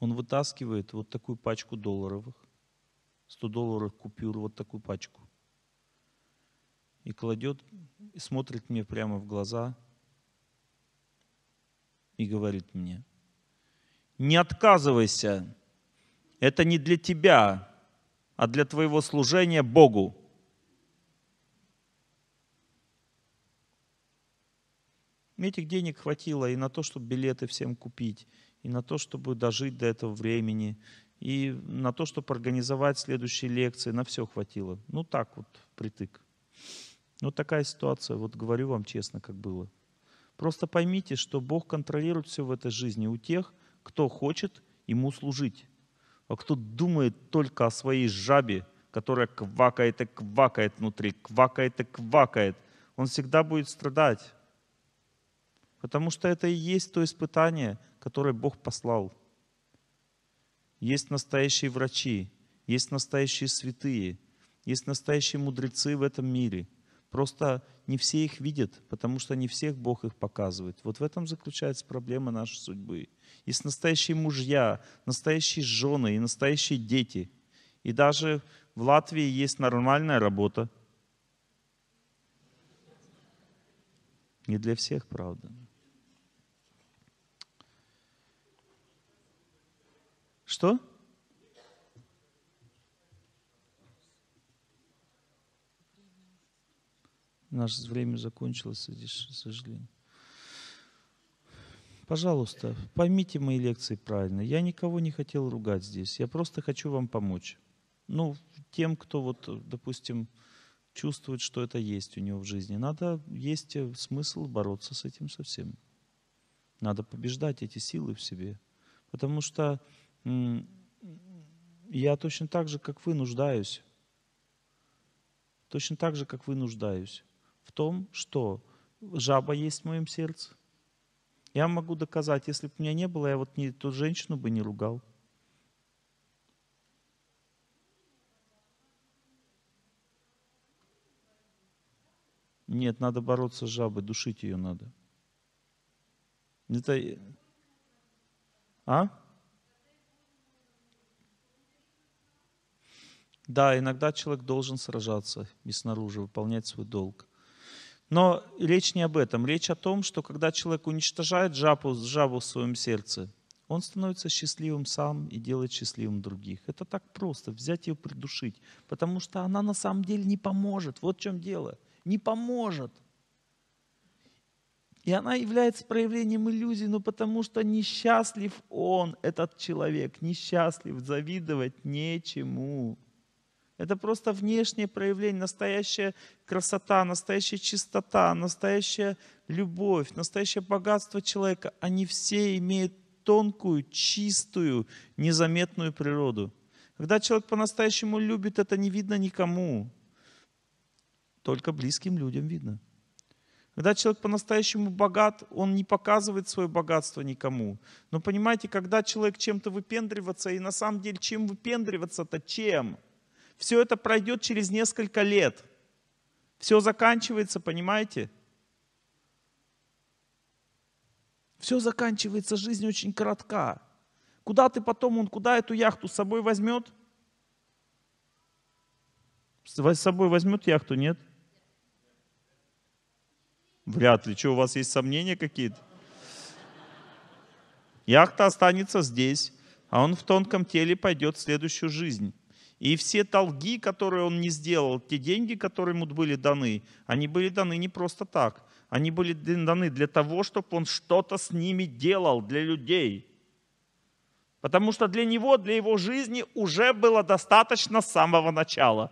он вытаскивает вот такую пачку долларовых, 100 долларовых купюр, вот такую пачку, и кладет, и смотрит мне прямо в глаза и говорит мне, не отказывайся, это не для тебя, а для твоего служения Богу. Этих денег хватило и на то, чтобы билеты всем купить, и на то, чтобы дожить до этого времени, и на то, чтобы организовать следующие лекции, на все хватило. Ну так вот, притык. ну такая ситуация, вот говорю вам честно, как было. Просто поймите, что Бог контролирует все в этой жизни у тех, кто хочет Ему служить. А кто думает только о своей жабе, которая квакает и квакает внутри, квакает и квакает, он всегда будет страдать. Потому что это и есть то испытание, которое Бог послал. Есть настоящие врачи, есть настоящие святые, есть настоящие мудрецы в этом мире. Просто не все их видят, потому что не всех Бог их показывает. Вот в этом заключается проблема нашей судьбы. Есть настоящие мужья, настоящие жены и настоящие дети. И даже в Латвии есть нормальная работа. Не для всех, правда. Что? Наше время закончилось, к сожалению. Пожалуйста, поймите мои лекции правильно. Я никого не хотел ругать здесь. Я просто хочу вам помочь. Ну, тем, кто вот, допустим, чувствует, что это есть у него в жизни. Надо, есть э, смысл бороться с этим совсем. Надо побеждать эти силы в себе. Потому что я точно так же, как вы, нуждаюсь. Точно так же, как вы, нуждаюсь в том, что жаба есть в моем сердце. Я могу доказать, если бы меня не было, я вот не, ту женщину бы не ругал. Нет, надо бороться с жабой, душить ее надо. Это... А? Да, иногда человек должен сражаться и снаружи, выполнять свой долг. Но речь не об этом. Речь о том, что когда человек уничтожает жабу, жабу в своем сердце, он становится счастливым сам и делает счастливым других. Это так просто, взять ее, придушить. Потому что она на самом деле не поможет. Вот в чем дело. Не поможет. И она является проявлением иллюзии, но потому что несчастлив он, этот человек, несчастлив, завидовать нечему. Это просто внешнее проявление, настоящая красота, настоящая чистота, настоящая любовь, настоящее богатство человека. Они все имеют тонкую, чистую, незаметную природу. Когда человек по-настоящему любит, это не видно никому. Только близким людям видно. Когда человек по-настоящему богат, он не показывает свое богатство никому. Но понимаете, когда человек чем-то выпендривается, и на самом деле чем выпендриваться-то чем? Все это пройдет через несколько лет. Все заканчивается, понимаете? Все заканчивается, жизнь очень коротка. Куда ты потом, он куда эту яхту с собой возьмет? С собой возьмет яхту, нет? Вряд ли. Что, у вас есть сомнения какие-то? Яхта останется здесь, а он в тонком теле пойдет в следующую жизнь. И все долги, которые он не сделал, те деньги, которые ему были даны, они были даны не просто так. Они были даны для того, чтобы он что-то с ними делал для людей. Потому что для него, для его жизни уже было достаточно с самого начала.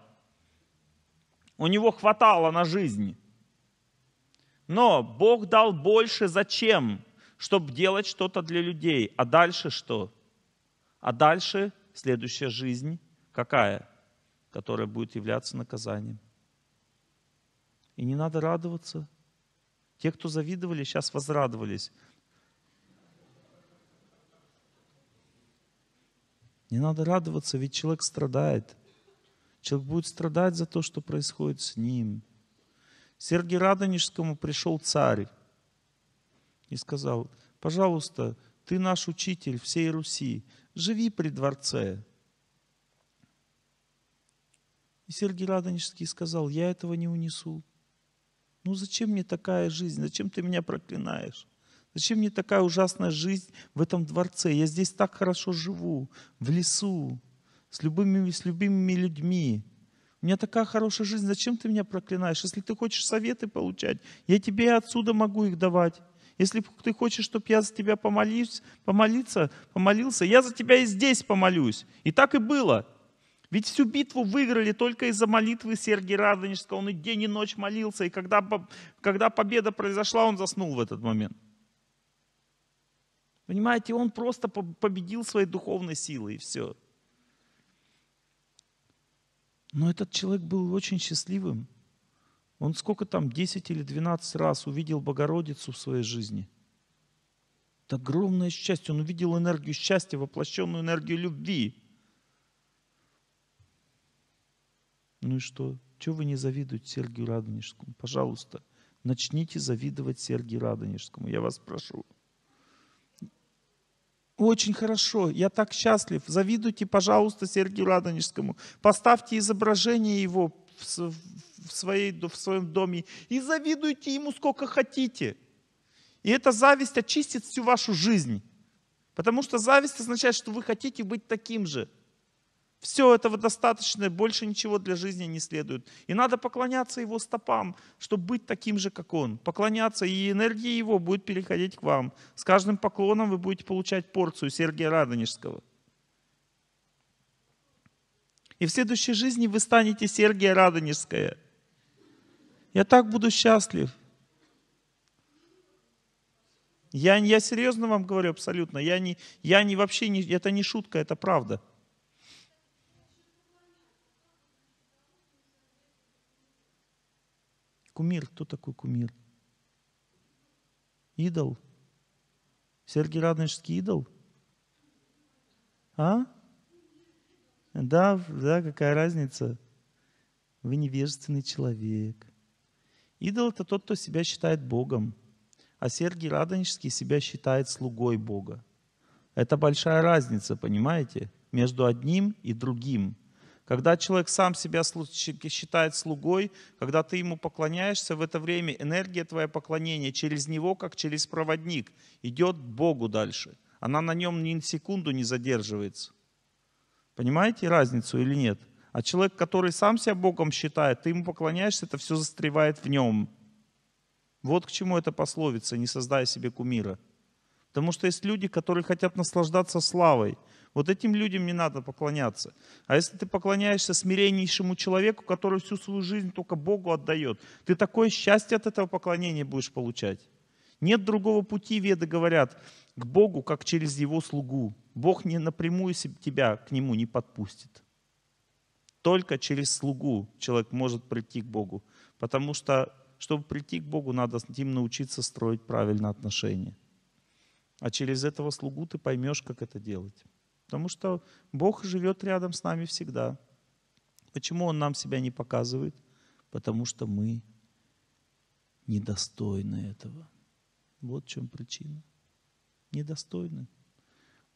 У него хватало на жизнь. Но Бог дал больше зачем? Чтобы делать что-то для людей. А дальше что? А дальше следующая жизнь Какая? Которая будет являться наказанием. И не надо радоваться. Те, кто завидовали, сейчас возрадовались. Не надо радоваться, ведь человек страдает. Человек будет страдать за то, что происходит с ним. Сергию Радонежскому пришел царь и сказал, пожалуйста, ты наш учитель всей Руси, живи при дворце, и Сергий Радонежский сказал, я этого не унесу. Ну зачем мне такая жизнь? Зачем ты меня проклинаешь? Зачем мне такая ужасная жизнь в этом дворце? Я здесь так хорошо живу, в лесу, с любыми, с любимыми людьми. У меня такая хорошая жизнь, зачем ты меня проклинаешь? Если ты хочешь советы получать, я тебе отсюда могу их давать. Если ты хочешь, чтобы я за тебя помолюсь, помолиться, помолился, я за тебя и здесь помолюсь. И так и было. Ведь всю битву выиграли только из-за молитвы Сергия Радонежского. Он и день, и ночь молился, и когда, когда победа произошла, он заснул в этот момент. Понимаете, он просто победил своей духовной силой, и все. Но этот человек был очень счастливым. Он сколько там, 10 или 12 раз увидел Богородицу в своей жизни. Это огромное счастье. Он увидел энергию счастья, воплощенную энергию любви. Ну и что? Чего вы не завидуете Сергию Радонежскому? Пожалуйста, начните завидовать Сергию Радонежскому, я вас прошу. Очень хорошо, я так счастлив. Завидуйте, пожалуйста, Сергию Радонежскому. Поставьте изображение его в, своей, в своем доме и завидуйте ему сколько хотите. И эта зависть очистит всю вашу жизнь. Потому что зависть означает, что вы хотите быть таким же. Все этого достаточно, больше ничего для жизни не следует. И надо поклоняться его стопам, чтобы быть таким же, как он. Поклоняться, и энергия его будет переходить к вам. С каждым поклоном вы будете получать порцию Сергия Радонежского. И в следующей жизни вы станете Сергия Радонежская. Я так буду счастлив. Я, я серьезно вам говорю абсолютно. Я не, я не вообще не, это не шутка, это правда. Кумир. Кто такой кумир? Идол. Сергей Радонежский идол? А? Да, да, какая разница? Вы невежественный человек. Идол – это тот, кто себя считает Богом. А Сергий Радонежский себя считает слугой Бога. Это большая разница, понимаете, между одним и другим – когда человек сам себя считает слугой, когда ты ему поклоняешься, в это время энергия твоя поклонения через него, как через проводник, идет Богу дальше. Она на нем ни секунду не задерживается. Понимаете разницу или нет? А человек, который сам себя Богом считает, ты ему поклоняешься, это все застревает в нем. Вот к чему эта пословица, не создая себе кумира. Потому что есть люди, которые хотят наслаждаться славой – вот этим людям не надо поклоняться. А если ты поклоняешься смиреннейшему человеку, который всю свою жизнь только Богу отдает, ты такое счастье от этого поклонения будешь получать. Нет другого пути, веды говорят, к Богу, как через его слугу. Бог не напрямую тебя к нему не подпустит. Только через слугу человек может прийти к Богу. Потому что, чтобы прийти к Богу, надо с ним научиться строить правильно отношения. А через этого слугу ты поймешь, как это делать. Потому что Бог живет рядом с нами всегда. Почему Он нам себя не показывает? Потому что мы недостойны этого. Вот в чем причина. Недостойны.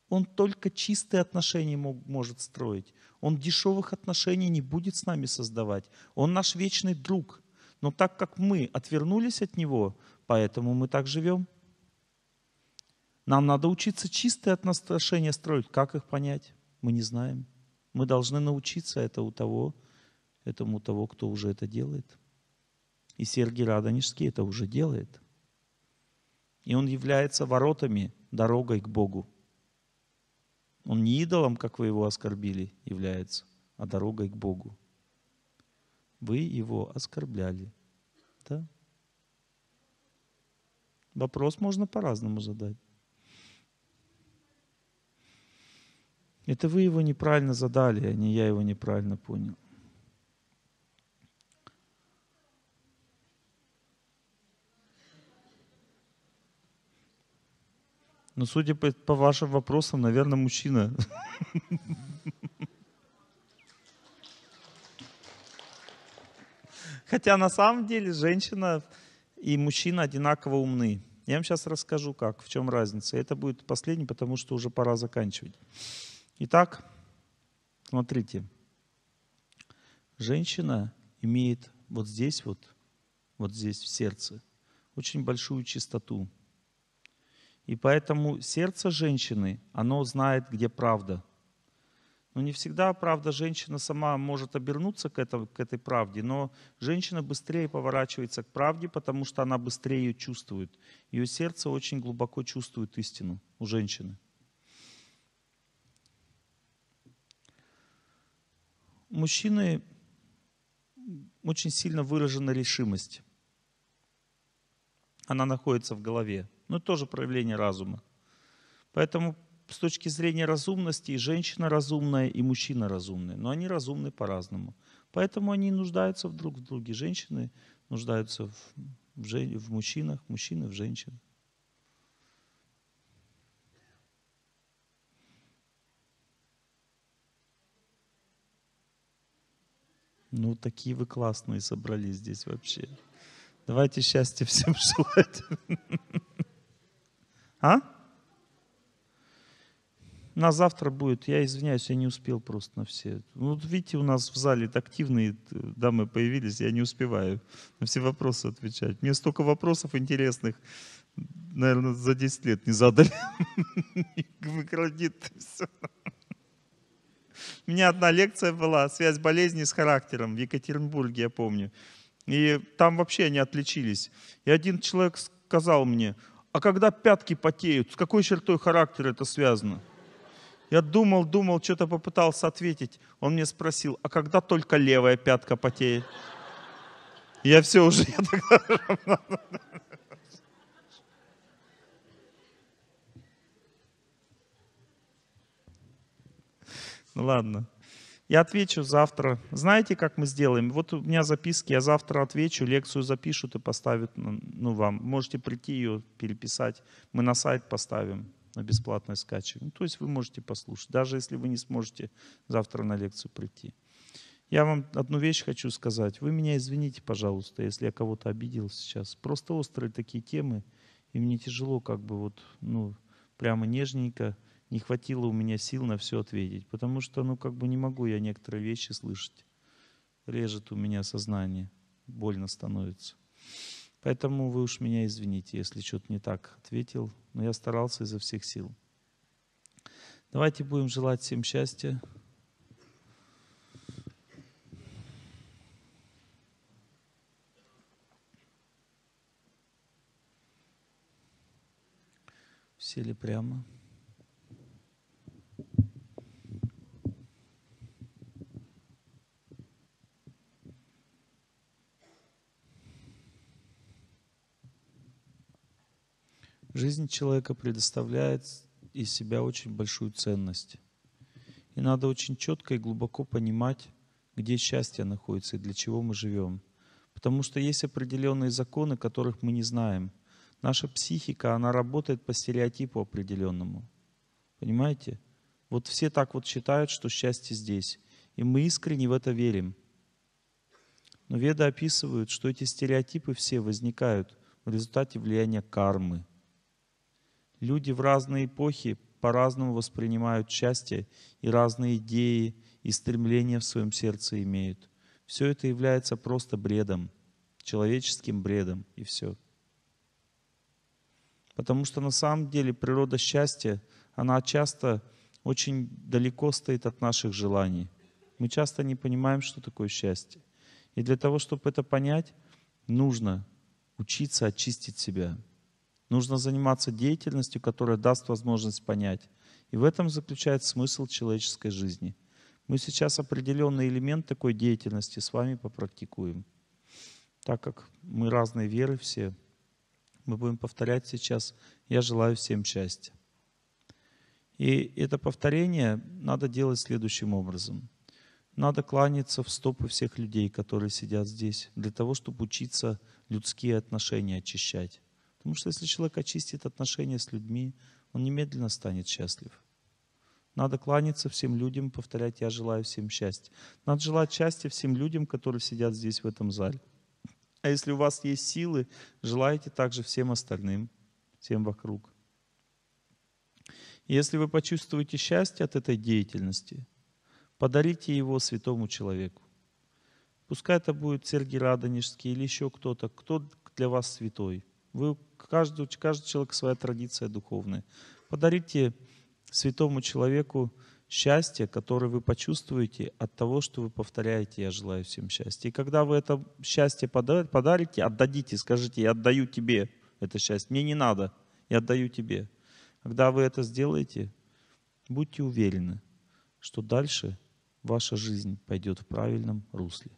Он только чистые отношения мог, может строить. Он дешевых отношений не будет с нами создавать. Он наш вечный друг. Но так как мы отвернулись от Него, поэтому мы так живем – нам надо учиться чистые отношения строить. Как их понять? Мы не знаем. Мы должны научиться это у того, этому у того, кто уже это делает. И Сергий Радонежский это уже делает. И он является воротами, дорогой к Богу. Он не идолом, как вы его оскорбили, является, а дорогой к Богу. Вы его оскорбляли. Да? Вопрос можно по-разному задать. Это вы его неправильно задали, а не я его неправильно понял. Но ну, судя по, по вашим вопросам, наверное, мужчина. Хотя на самом деле женщина и мужчина одинаково умны. Я вам сейчас расскажу, как, в чем разница. Это будет последний, потому что уже пора заканчивать. Итак, смотрите, женщина имеет вот здесь вот, вот здесь в сердце, очень большую чистоту. И поэтому сердце женщины, оно знает, где правда. Но не всегда правда женщина сама может обернуться к, этому, к этой правде, но женщина быстрее поворачивается к правде, потому что она быстрее ее чувствует. Ее сердце очень глубоко чувствует истину у женщины. мужчины очень сильно выражена решимость. Она находится в голове. Но ну, тоже проявление разума. Поэтому с точки зрения разумности и женщина разумная, и мужчина разумный. Но они разумны по-разному. Поэтому они нуждаются друг в друге. Женщины нуждаются в, в, в мужчинах, мужчины в женщинах. Ну, такие вы классные собрались здесь вообще. Давайте счастье всем желать. А? Нас завтра будет, я извиняюсь, я не успел просто на все. Ну, вот видите, у нас в зале активные э, дамы появились, я не успеваю на все вопросы отвечать. Мне столько вопросов интересных, наверное, за 10 лет не задали. [LAUGHS] Выкрадит все меня одна лекция была «Связь болезни с характером» в Екатеринбурге, я помню. И там вообще они отличились. И один человек сказал мне, а когда пятки потеют, с какой чертой характера это связано? Я думал, думал, что-то попытался ответить. Он мне спросил, а когда только левая пятка потеет? Я все уже, я тогда... Ну ладно. Я отвечу завтра. Знаете, как мы сделаем? Вот у меня записки, я завтра отвечу, лекцию запишут и поставят ну, вам. Можете прийти ее переписать. Мы на сайт поставим на бесплатное скачивание. Ну, то есть вы можете послушать, даже если вы не сможете завтра на лекцию прийти. Я вам одну вещь хочу сказать. Вы меня извините, пожалуйста, если я кого-то обидел сейчас. Просто острые такие темы, и мне тяжело как бы вот, ну, прямо нежненько не хватило у меня сил на все ответить, потому что, ну, как бы не могу я некоторые вещи слышать. Режет у меня сознание, больно становится. Поэтому вы уж меня извините, если что-то не так ответил, но я старался изо всех сил. Давайте будем желать всем счастья. Сели прямо. Жизнь человека предоставляет из себя очень большую ценность. И надо очень четко и глубоко понимать, где счастье находится и для чего мы живем. Потому что есть определенные законы, которых мы не знаем. Наша психика, она работает по стереотипу определенному. Понимаете? Вот все так вот считают, что счастье здесь. И мы искренне в это верим. Но веды описывают, что эти стереотипы все возникают в результате влияния кармы. Люди в разные эпохи по-разному воспринимают счастье и разные идеи и стремления в своем сердце имеют. Все это является просто бредом, человеческим бредом и все. Потому что на самом деле природа счастья, она часто очень далеко стоит от наших желаний. Мы часто не понимаем, что такое счастье. И для того, чтобы это понять, нужно учиться очистить себя – Нужно заниматься деятельностью, которая даст возможность понять. И в этом заключается смысл человеческой жизни. Мы сейчас определенный элемент такой деятельности с вами попрактикуем. Так как мы разные веры все, мы будем повторять сейчас «Я желаю всем счастья». И это повторение надо делать следующим образом. Надо кланяться в стопы всех людей, которые сидят здесь, для того, чтобы учиться людские отношения очищать. Потому что если человек очистит отношения с людьми, он немедленно станет счастлив. Надо кланяться всем людям, повторять «я желаю всем счастья». Надо желать счастья всем людям, которые сидят здесь, в этом зале. А если у вас есть силы, желайте также всем остальным, всем вокруг. если вы почувствуете счастье от этой деятельности, подарите его святому человеку. Пускай это будет Сергий Радонежский или еще кто-то, кто для вас святой. Вы, каждый, каждый человек своя традиция духовная. Подарите святому человеку счастье, которое вы почувствуете от того, что вы повторяете «я желаю всем счастья». И когда вы это счастье подарите, отдадите, скажите «я отдаю тебе это счастье, мне не надо, я отдаю тебе». Когда вы это сделаете, будьте уверены, что дальше ваша жизнь пойдет в правильном русле.